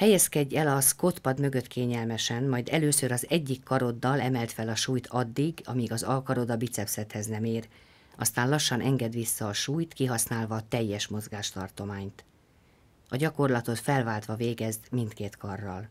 Helyezkedj el a szkotpad mögött kényelmesen, majd először az egyik karoddal emelt fel a súlyt addig, amíg az alkarod a bicepszedhez nem ér, aztán lassan engedd vissza a súlyt, kihasználva a teljes mozgástartományt. A gyakorlatot felváltva végezd mindkét karral.